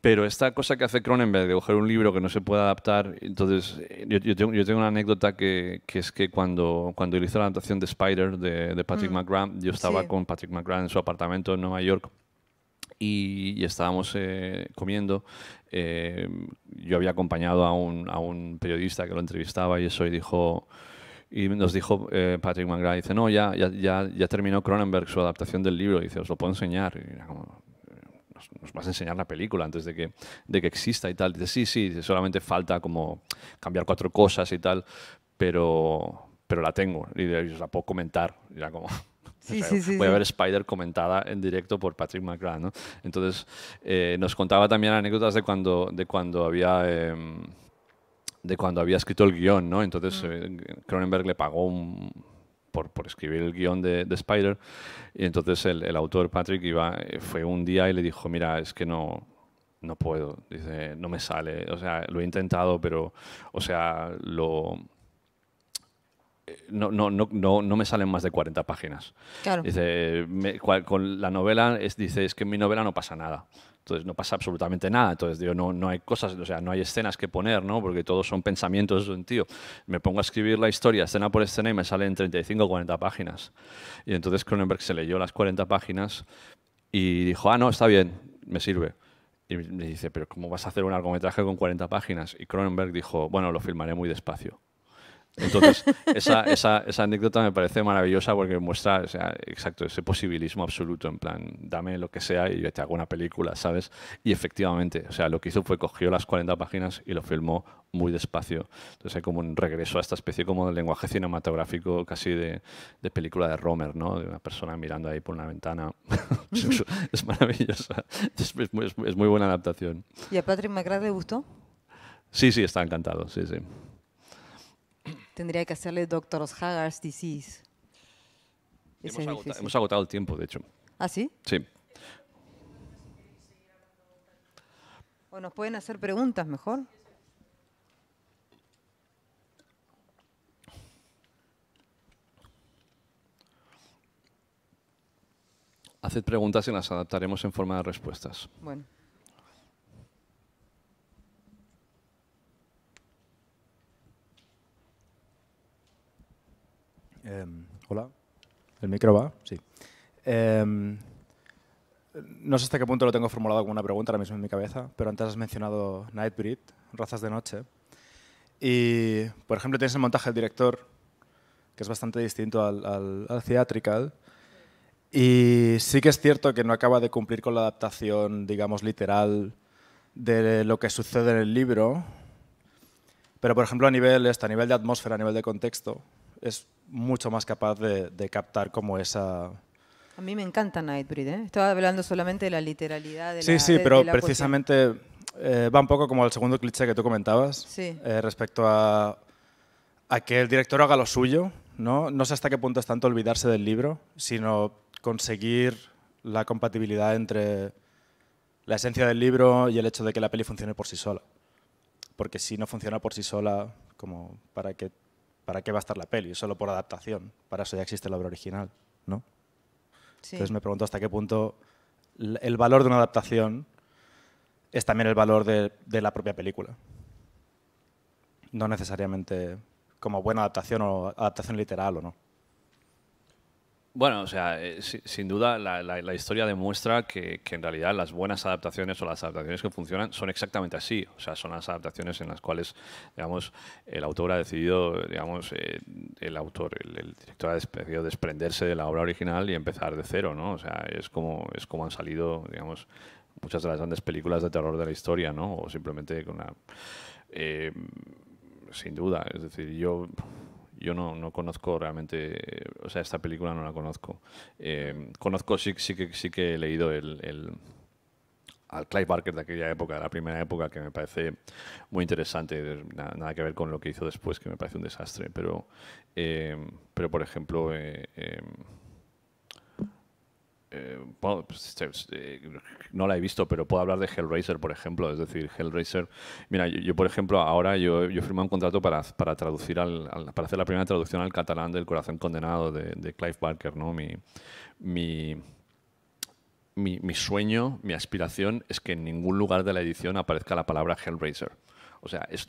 Pero esta cosa que hace Cronenberg de coger un libro que no se puede adaptar, entonces eh, yo, tengo, una anécdota que, es que cuando, cuando hizo la adaptación de Spider de, Patrick hmm. McGrath, yo estaba con Patrick McGrath en su apartamento en Nueva York y, estábamos eh, comiendo. Eh, yo había acompañado a un, a un, periodista que lo entrevistaba y eso y dijo... Y nos dijo eh, Patrick McGrath, dice, no, ya, ya, ya, ya terminó Cronenberg su adaptación del libro, dice, os lo puedo enseñar. nos, vas a enseñar la película antes de que, de que exista y tal. Dice, sí, sí, solamente falta como cambiar cuatro cosas y tal, pero, pero la tengo y os la puedo comentar. Y era como, Voy a ver Spider comentada en directo por Patrick McGrath, ¿no? Entonces, eh, nos contaba también anécdotas de cuando, de cuando había... Em, de cuando había escrito el guión, ¿no? Entonces mm. eh, Cronenberg le pagó por, por, escribir el guión de, de Spider. Y entonces el, el, autor, Patrick, iba, eh, fue un día y le dijo, mira, es que no, no puedo, dice, no me sale. O sea, lo he intentado, pero, o sea, lo, no, no, no, no, me salen más de 40 páginas. Claro. Dice, con la novela, es, dice, es que en mi novela no pasa nada. Entonces no pasa absolutamente nada. Entonces digo, no, no hay cosas, o sea, no hay escenas que poner, ¿no? Porque todos son pensamientos de un tío. Me pongo a escribir la historia escena por escena y me salen 35 o 40 páginas. Y entonces Cronenberg se leyó las 40 páginas y dijo, ah, no, está bien, me sirve. Y me dice, pero ¿cómo vas a hacer un largometraje con 40 páginas? Y Cronenberg dijo, bueno, lo filmaré muy despacio. Entonces, esa, esa, esa, anécdota me parece maravillosa porque muestra, o sea, exacto, ese posibilismo absoluto, en plan, dame lo que sea y yo te hago una película, ¿sabes? Y efectivamente, o sea, lo que hizo fue cogió las 40 páginas y lo filmó muy despacio. Entonces hay como un regreso a esta especie como de lenguaje cinematográfico casi de, de película de Romer, ¿no? De una persona mirando ahí por una ventana. es maravillosa. Es, muy, es muy buena adaptación. ¿Y a Patrick McGrath le gustó? Sí, sí, está encantado, sí, sí. Tendría que hacerle Doctor Haggard's Disease. Hemos, agotado el tiempo, de hecho. ¿Ah, sí? Sí. O nos pueden hacer preguntas mejor. Haced preguntas y las adaptaremos en forma de respuestas. Bueno. Em, hola, ¿el micro va? Sí. Em, no sé hasta qué punto lo tengo formulado como una pregunta ahora mismo en mi cabeza, pero antes has mencionado Nightbreed, razas de noche. Y, por ejemplo, tienes el montaje del director, que es bastante distinto al, al, theatrical. Y sí que es cierto que no acaba de cumplir con la adaptación, digamos, literal de lo que sucede en el libro. Pero, por ejemplo, a nivel, a nivel de atmósfera, a nivel de contexto, es mucho más capaz de, captar como esa... A mí me encanta Nightbreed, ¿eh? Estaba hablando solamente de la literalidad de Sí, sí, pero precisamente eh, va un poco como al segundo cliché que tú comentabas eh, respecto a, que el director haga lo suyo, ¿no? No sé hasta qué punto es tanto olvidarse del libro, sino conseguir la compatibilidad entre la esencia del libro y el hecho de que la peli funcione por sí sola. Porque si no funciona por sí sola, como para que ¿para qué va a estar la peli? Solo por adaptación. Para eso ya existe la obra original, ¿no? Entonces me pregunto hasta qué punto el valor de una adaptación es también el valor de la propia película. No necesariamente como buena adaptación o adaptación literal o no. Bueno, o sea, eh, sin duda la, historia demuestra que, en realidad las buenas adaptaciones o las adaptaciones que funcionan son exactamente así. O sea, son las adaptaciones en las cuales, digamos, el autor ha decidido, digamos, eh, el autor, el, director ha decidido desprenderse de la obra original y empezar de cero, ¿no? O sea, es como, es como han salido, digamos, muchas de las grandes películas de terror de la historia, ¿no? O simplemente con una... Eh, sin duda, es decir, yo yo no, conozco realmente, o sea, esta película no la conozco. Eh, conozco, sí, que, sí que he leído al Clive Barker de aquella época, de la primera época, que me parece muy interesante, nada, que ver con lo que hizo después, que me parece un desastre, pero, eh, pero por ejemplo, eh, eh, pues, este, pues, eh, no la he visto, pero puedo hablar de Hellraiser, por ejemplo. Es decir, Hellraiser. Mira, yo, por ejemplo, ahora yo, firmé un contrato para, traducir al, hacer la primera traducción al catalán del Corazón Condenado de, Clive Barker, ¿no? mi, mi sueño, mi aspiración es que en ningún lugar de la edición aparezca la palabra Hellraiser. O sea, es,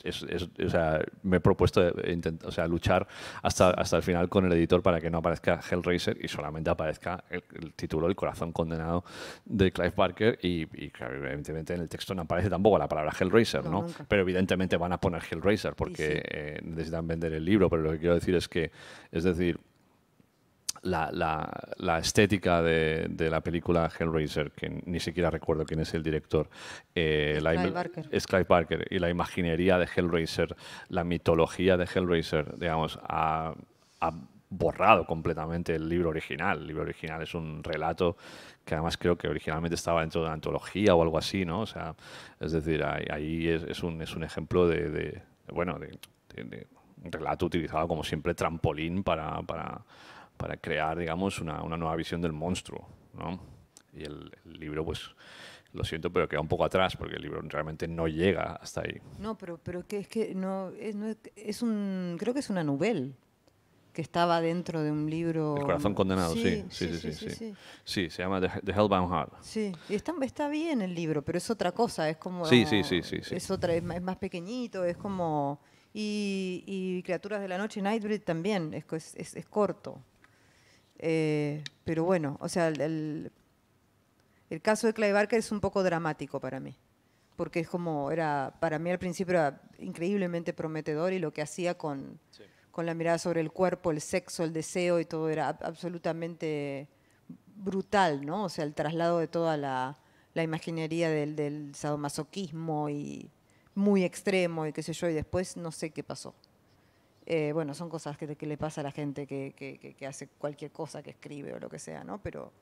me he propuesto eh, o sea, luchar hasta, hasta el final con el editor para que no aparezca Hellraiser y solamente aparezca el, título El corazón condenado de Clive Barker y, evidentemente en el texto no aparece tampoco la palabra Hellraiser, ¿no? pero evidentemente van a poner Hellraiser porque eh, necesitan vender el libro, pero lo que quiero decir es que, es decir, la, la, estética de, de, la película Hellraiser, que ni siquiera recuerdo quién es el director, eh, Clive la, Barker. Barker, y la imaginería de Hellraiser, la mitología de Hellraiser, digamos, ha, borrado completamente el libro original. El libro original es un relato que además creo que originalmente estaba dentro de una antología o algo así, ¿no? O sea, es decir, ahí, es, un, es un, ejemplo de, de bueno, de, de, relato utilizado como siempre trampolín para para crear, digamos, una, una nueva visión del monstruo. ¿no? Y el, libro, pues, lo siento, pero queda un poco atrás porque el libro realmente no llega hasta ahí. No, pero, pero que es que no es, es, un, creo que es una novela que estaba dentro de un libro... El corazón condenado, sí, sí, sí, sí. Sí, se llama The, Hellbound Heart. Sí, y está, está bien el libro, pero es otra cosa, es como... Sí, sí, sí, Es, otra, es, más, pequeñito, es como... Y, y, Criaturas de la Noche, Nightbreed también, es, es corto. Eh, pero bueno, o sea, el, caso de Clay Barker es un poco dramático para mí, porque es como, era, para mí al principio era increíblemente prometedor y lo que hacía con, con la mirada sobre el cuerpo, el sexo, el deseo y todo era absolutamente brutal, ¿no? O sea, el traslado de toda la, la imaginería del, del sadomasoquismo y muy extremo y qué sé yo, y después no sé qué pasó. Eh, bueno, son cosas que, le pasa a la gente que, hace cualquier cosa, que escribe o lo que sea, ¿no? Pero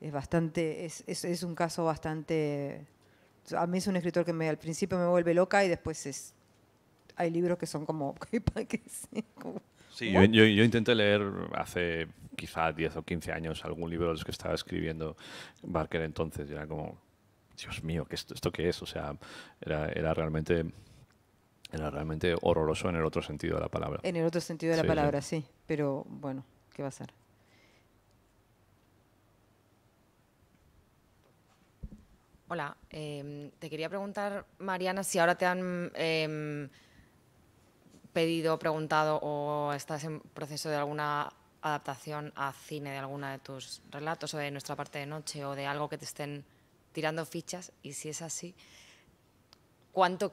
es bastante, es, un caso bastante... A mí es un escritor que al principio me vuelve loca y después es, hay libros que son como... sí, yo, intenté leer hace quizá 10 o 15 años algún libro de los que estaba escribiendo Barker entonces y era como, Dios mío, ¿esto, ¿esto qué es? O sea, era realmente era realmente horroroso en el otro sentido de la palabra. En el otro sentido de la palabra, sí. Pero bueno, ¿qué va a ser? Hola, eh, te quería preguntar, Mariana, si ahora te han em, pedido, preguntado o estás en proceso de alguna adaptación a cine de alguna de tus relatos o de nuestra parte de noche o de algo que te estén tirando fichas y si es así, ¿cuánto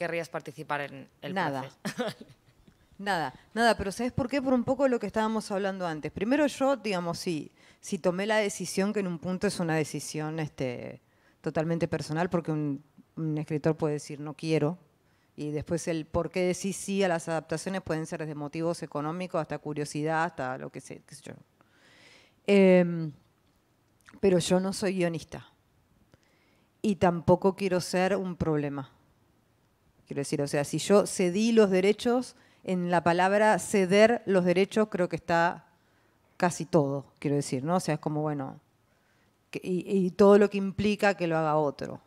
querrías participar en el Nada. Nada, nada, pero ¿sabes por qué? Por un poco lo que estábamos hablando antes. Primero yo, digamos, sí, si tomé la decisión, que en un punto es una decisión este, totalmente personal, porque un, escritor puede decir no quiero, y después el por qué decir sí a las adaptaciones pueden ser desde motivos económicos hasta curiosidad, hasta lo que sé, qué sé yo. Em, pero yo no soy guionista, y tampoco quiero ser un problema Quiero decir, o sea, si yo cedí los derechos, en la palabra ceder los derechos creo que está casi todo, quiero decir, ¿no? O sea, es como, bueno, y, todo lo que implica que lo haga otro.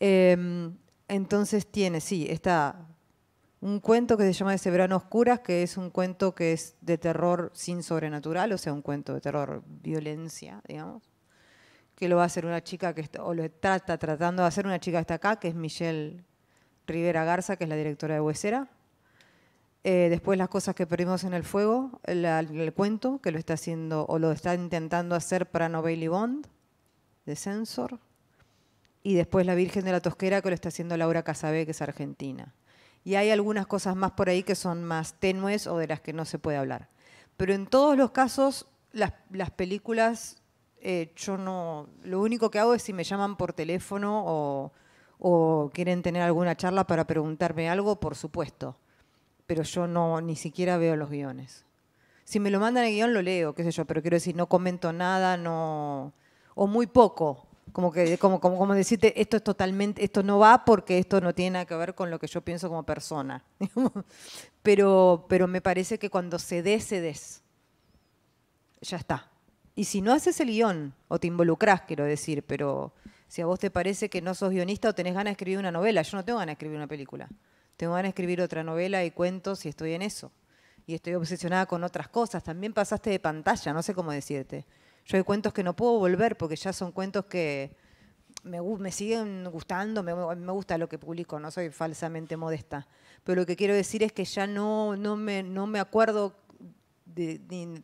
Em, entonces tiene, sí, está un cuento que se llama De Severano Oscuras, que es un cuento que es de terror sin sobrenatural, o sea, un cuento de terror, violencia, digamos, que lo va a hacer una chica que está, o lo trata tratando de hacer una chica que está acá, que es Michelle Rivera Garza, que es la directora de Huesera. Eh, después las cosas que perdimos en el fuego, el, cuento que lo está haciendo o lo está intentando hacer para no Bond, de Censor. Y después La Virgen de la Tosquera, que lo está haciendo Laura Casabé, que es argentina. Y hay algunas cosas más por ahí que son más tenues o de las que no se puede hablar. Pero en todos los casos, las, películas, eh, yo no. Lo único que hago es si me llaman por teléfono o o quieren tener alguna charla para preguntarme algo, por supuesto. Pero yo no ni siquiera veo los guiones. Si me lo mandan el guión lo leo, qué sé yo, pero quiero decir, no comento nada, no o muy poco. Como que como como decirte, esto es totalmente esto no va porque esto no tiene nada que ver con lo que yo pienso como persona. pero pero me parece que cuando se des, Ya está. Y si no haces el guión o te involucras, quiero decir, pero si a vos te parece que no sos guionista o tenés ganas de escribir una novela, yo no tengo ganas de escribir una película. Tengo ganas de escribir otra novela y cuentos y estoy en eso. Y estoy obsesionada con otras cosas. También pasaste de pantalla, no sé cómo decirte. Yo hay cuentos que no puedo volver porque ya son cuentos que me, siguen gustando, me, gusta lo que publico, no soy falsamente modesta. Pero lo que quiero decir es que ya no, no, me, no me acuerdo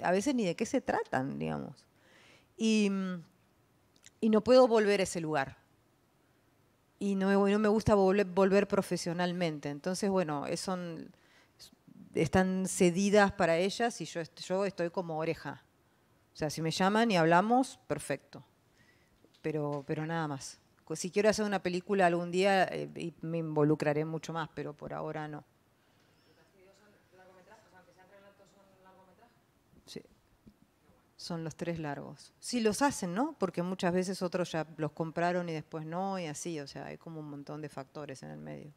a veces ni de qué se tratan, digamos. Y mm, y no puedo volver a ese lugar. Y no, me gusta volver, profesionalmente. Entonces, bueno, son, están cedidas para ellas y yo, yo estoy como oreja. O sea, si me llaman y hablamos, perfecto. Pero, pero nada más. Si quiero hacer una película algún día, eh, me involucraré mucho más, pero por ahora no. son los tres largos. Si los hacen, ¿no? Porque muchas veces otros ya los compraron y después no, y así, o sea, hay como un montón de factores en el medio.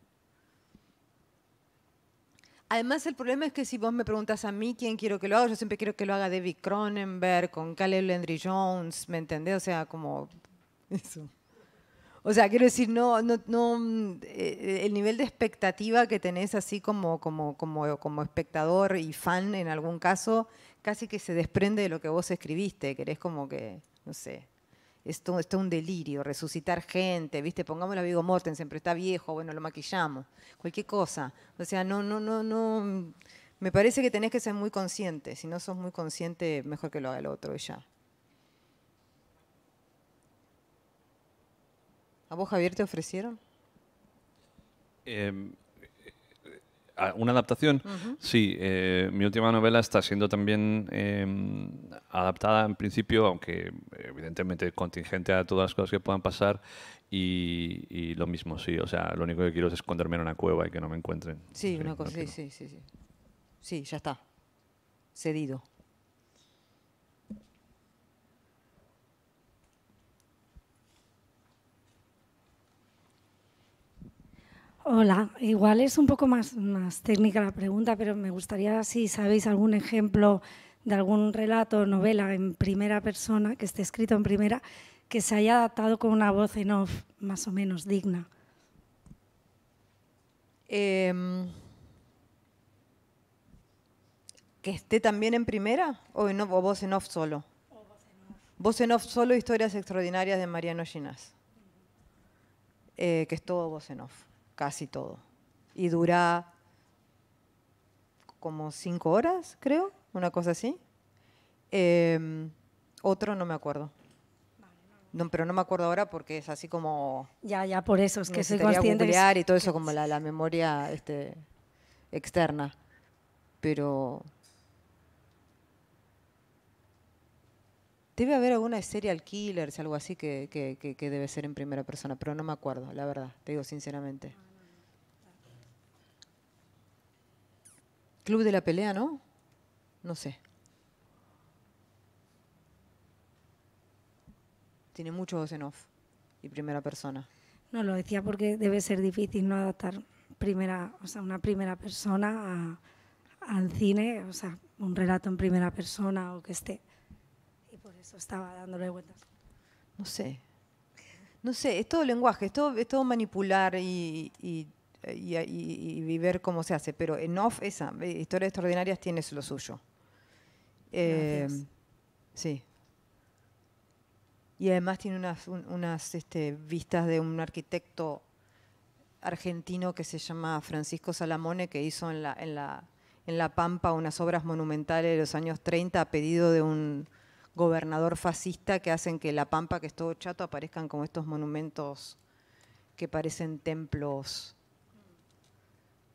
Además, el problema es que si vos me preguntas a mí quién quiero que lo haga, yo siempre quiero que lo haga David Cronenberg, con Caleb Landry Jones, ¿me entendés? O sea, como eso. O sea, quiero decir, no, no, no eh, el nivel de expectativa que tenés así como, como, como, como espectador y fan en algún caso, casi que se desprende de lo que vos escribiste, que querés como que, no sé, esto es un delirio, resucitar gente, ¿viste? Pongámosle a Vigo Mortensen, pero está viejo, bueno, lo maquillamos, cualquier cosa. O sea, no, no, no, no. Me parece que tenés que ser muy consciente. Si no sos muy consciente, mejor que lo haga el otro y ya. ¿A vos, Javier, te ofrecieron? Eh, una adaptación, sí. Eh, mi última novela está siendo también em, adaptada en principio, aunque evidentemente contingente a todas las cosas que puedan pasar. Y, lo mismo, sí. O sea, lo único que quiero es esconderme en una cueva y que no me encuentren. Sí, una cosa, sí, sí, sí. Sí, ya está. Cedido. Hola, igual es un poco más, más técnica la pregunta, pero me gustaría si sabéis algún ejemplo de algún relato o novela en primera persona, que esté escrito en primera, que se haya adaptado con una voz en off más o menos digna. Em, ¿Que esté también en primera o, en, voz en off solo? voz, en off. solo, historias extraordinarias de Mariano Ginás. Eh, que es todo voz en off casi todo. Y dura como cinco horas, creo, una cosa así. Em, otro no me acuerdo. No, pero no me acuerdo ahora porque es así como... Ya, ya, por eso, es que soy consciente. y todo eso, como la, memoria este, externa. Pero... Debe haber alguna serie serial killers, algo así que, que, debe ser en primera persona, pero no me acuerdo, la verdad, te digo sinceramente. Club de la pelea, ¿no? No sé. Tiene mucho voz en off y primera persona. No, lo decía porque debe ser difícil no adaptar primera, o sea, una primera persona al cine, o sea, un relato en primera persona o que esté. Y por eso estaba dándole vueltas. No sé. No sé, es todo lenguaje, es todo, manipular y y, y, ver cómo se hace. Pero en off, esa, eh, Historias Extraordinarias tienes lo suyo. Eh, sí. Y además tiene unas, este, vistas de un arquitecto argentino que se llama Francisco Salamone, que hizo en la, en la Pampa unas obras monumentales de los años 30 a pedido de un gobernador fascista que hacen que la Pampa, que es todo chato, aparezcan como estos monumentos que parecen templos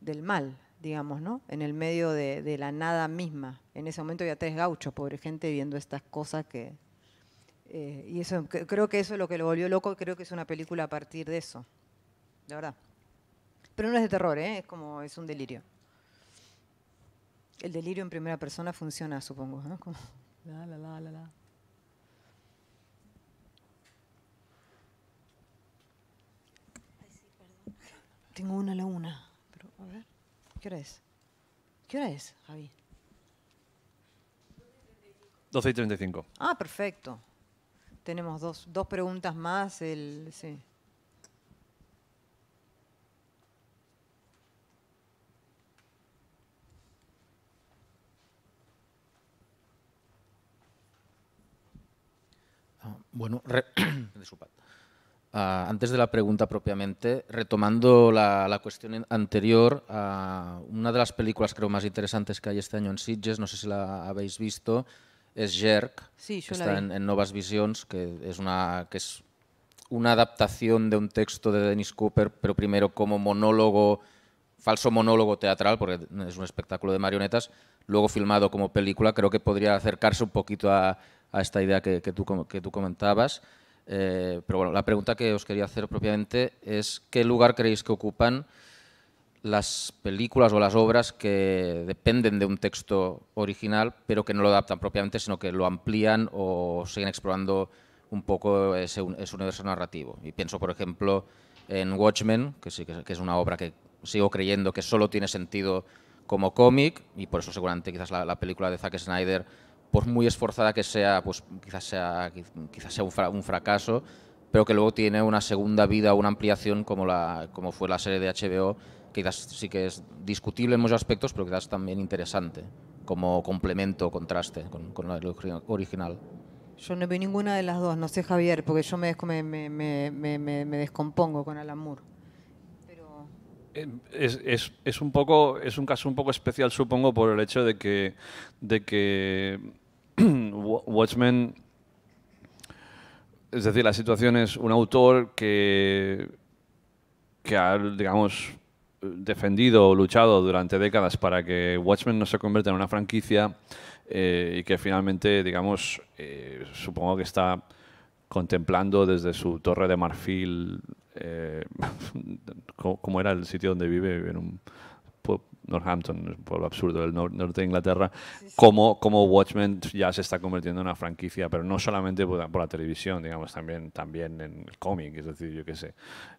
del mal, digamos, ¿no? En el medio de, la nada misma. En ese momento había tres gauchos, pobre gente, viendo estas cosas que... Eh, y eso, creo que eso es lo que lo volvió loco, creo que es una película a partir de eso, de verdad. Pero no es de terror, ¿eh? es como, es un delirio. El delirio en primera persona funciona, supongo, ¿no? La, la, la, la, la. Tengo una laguna a ver, ¿qué hora es? ¿Qué hora es, Javi? 12 y 35. Ah, perfecto. Tenemos dos, dos preguntas más. El, sí. Ah, bueno, parte antes de la pregunta propiamente, retomando la, cuestión anterior, una de las películas creo más interesantes que hay este año en Sitges, no sé si la habéis visto, es Jerk, que está en, Novas Visions, que es, una, que es una adaptación de un texto de Dennis Cooper, pero primero como monólogo, falso monólogo teatral, porque es un espectáculo de marionetas, luego filmado como película, creo que podría acercarse un poquito a, esta idea que, tú, que tú comentabas. Eh, pero bueno, la pregunta que os quería hacer propiamente es qué lugar creéis que ocupan las películas o las obras que dependen de un texto original, pero que no lo adaptan propiamente, sino que lo amplían o siguen explorando un poco ese, universo narrativo. Y pienso, por ejemplo, en Watchmen, que que es una obra que sigo creyendo que solo tiene sentido como cómic, y por eso seguramente quizás la película de Zack Snyder por muy esforzada que sea, pues quizás sea, quizás sea un, fracaso, pero que luego tiene una segunda vida, una ampliación como, la, como fue la serie de HBO, que quizás sí que es discutible en muchos aspectos, pero quizás también interesante como complemento o contraste con, con la original. Yo no vi ninguna de las dos, no sé Javier, porque yo me, me, descompongo con Alan Moore. Eh, es, es, es, un poco, es un caso un poco especial, supongo, por el hecho de que, de que Watchmen, es decir, la situación es un autor que, que ha, digamos, defendido o luchado durante décadas para que Watchmen no se convierta en una franquicia eh, y que finalmente, digamos, eh, supongo que está contemplando desde su torre de marfil eh, como cómo era el sitio donde vive, en un, Northampton, por un pueblo absurdo del norte de Inglaterra, Como, como Watchmen ya se está convirtiendo en una franquicia, pero no solamente por la, televisión, digamos, también, también en el cómic, es decir, yo qué sé,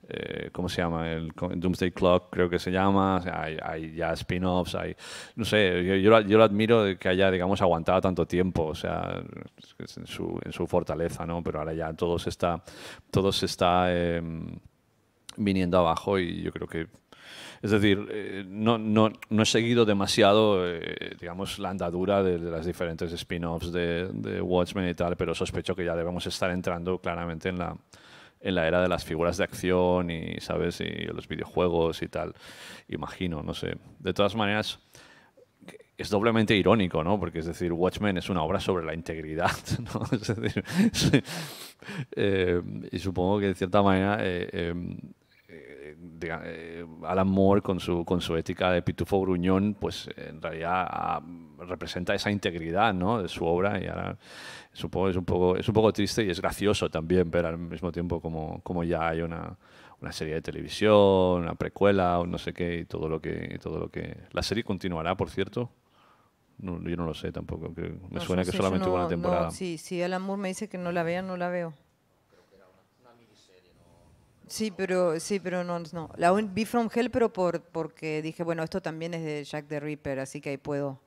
eh, ¿cómo se llama? El, Doomsday Clock creo que se llama, hay, ya spin-offs, hay, no sé, yo, lo, admiro de que haya, digamos, aguantado tanto tiempo, o sea, en su, en su fortaleza, ¿no? Pero ahora ya todo se está, todo se está em, viniendo abajo y yo creo que es decir, eh, no, no, no, he seguido demasiado, eh, digamos, la andadura de, las diferentes spin-offs de, Watchmen y tal, pero sospecho que ya debemos estar entrando claramente en la, en la era de las figuras de acción y, ¿sabes? Y los videojuegos y tal, imagino, no sé. De todas maneras, es doblemente irónico, ¿no? Porque es decir, Watchmen es una obra sobre la integridad, ¿no? Es decir, eh, y supongo que de cierta manera em, eh, Alan Moore con su, con ética de Pitufo Gruñón, pues en realidad ah, representa esa integridad ¿no? de su obra y ahora supongo es un poco, es un poco triste y es gracioso también ver al mismo tiempo como, como ya hay una, serie de televisión, una precuela, no sé qué, y todo lo que, todo lo que. La serie continuará, por cierto. yo no lo sé tampoco. Me suena que solamente una temporada. sí, sí Alan Moore me dice que no la vea, no la veo. Sí, pero, sí, pero no, no. La vi From Hell, pero por, porque dije, bueno, esto también es de Jack the Ripper, así que ahí puedo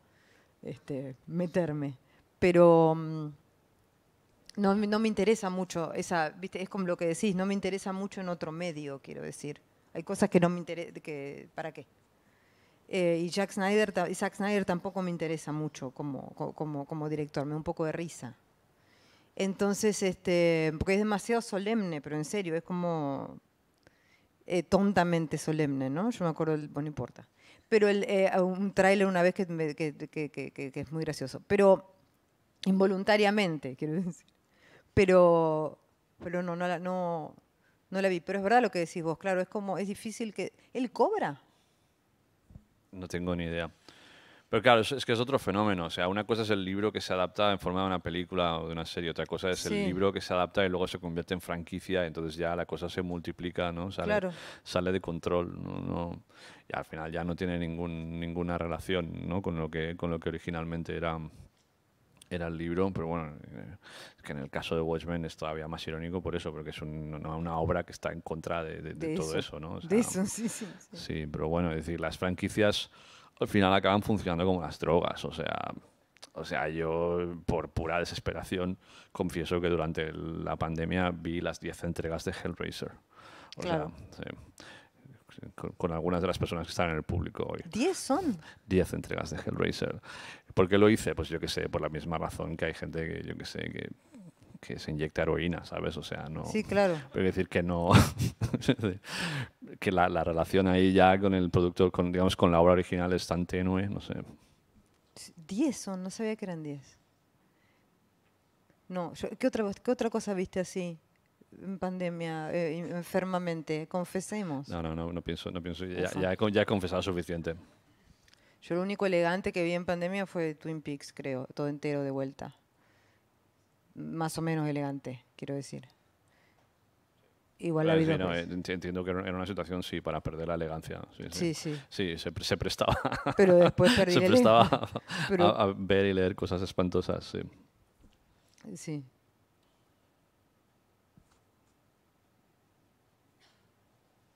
este, meterme. Pero mm, no, no me interesa mucho esa, viste, es como lo que decís, no me interesa mucho en otro medio, quiero decir. Hay cosas que no me interesan, que, ¿para qué? Eh, y Jack Snyder, Zack Snyder tampoco me interesa mucho como, como, como director, me da un poco de risa. Entonces, este, porque es demasiado solemne, pero en serio, es como eh, tontamente solemne, ¿no? Yo me acuerdo, del bueno, importa. Pero el, eh, un tráiler una vez que, que, es muy gracioso, pero involuntariamente, quiero decir. Pero, pero no, no, no, no la vi. Pero es verdad lo que decís vos, claro, es como, es difícil que... ¿Él cobra? No tengo ni idea. Pero claro, es que es otro fenómeno. O sea, una cosa es el libro que se adapta en forma de una película o de una serie, otra cosa es el libro que se adapta y luego se convierte en franquicia, entonces ya la cosa se multiplica, ¿no? Sale, sale de control, ¿no? y al final ya no tiene ningún, ninguna relación ¿no? con, lo que, con lo que originalmente era, era el libro, pero bueno, es eh, que en el caso de Watchmen es todavía más irónico por eso, porque es una obra que está en contra de, todo eso, ¿no? de eso, sí, sí, sí. Sí, pero bueno, es decir, las franquicias al final acaban funcionando como las drogas. O sea, o sea, yo por pura desesperación confieso que durante la pandemia vi las 10 entregas de Hellraiser. O claro. sea, Con, algunas de las personas que están en el público hoy. ¿Diez son? 10 entregas de Hellraiser. ¿Por qué lo hice? Pues yo que sé, por la misma razón que hay gente que, yo que sé, que que se inyecta heroína, ¿sabes? O sea, no. Sí, claro. Pero decir que no. que la, relación ahí ya con el productor, con, digamos, con la obra original es tan tenue, no sé. 10 son, no sabía que eran 10. No, ¿qué, otra, ¿qué otra cosa viste así? en pandemia eh, enfermamente? Confesemos. No, no, no, no pienso, no pienso. Ya, ya, ya, he confesado suficiente. Yo lo único elegante que vi en pandemia fue Twin Peaks, creo, todo entero de vuelta más o menos elegante, quiero decir. Igual la vida. Pues. entiendo que era una situación, sí, para perder la elegancia. Sí, sí. Sí, sí. se, prestaba. Pero después perdió Se prestaba a, a, ver y leer cosas espantosas, sí. Sí.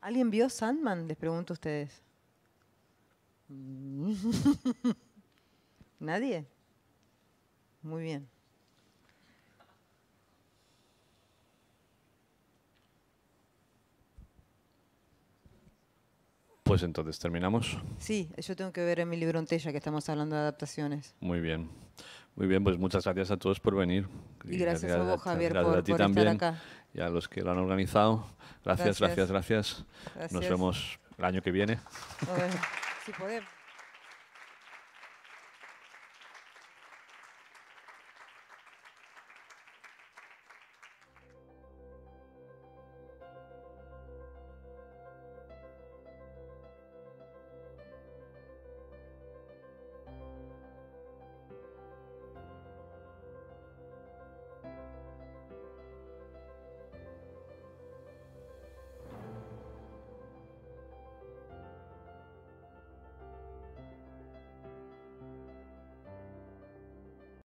¿Alguien vio Sandman? Les pregunto a ustedes. ¿Nadie? Muy bien. Pues entonces, ¿terminamos? Sí, yo tengo que ver en mi libro que estamos hablando de adaptaciones. Muy bien. Muy bien, pues muchas gracias a todos por venir. Y, gracias, a vos, Javier, por, a estar acá. Y a los que lo han organizado. Gracias, gracias, gracias. Nos vemos el año que viene. si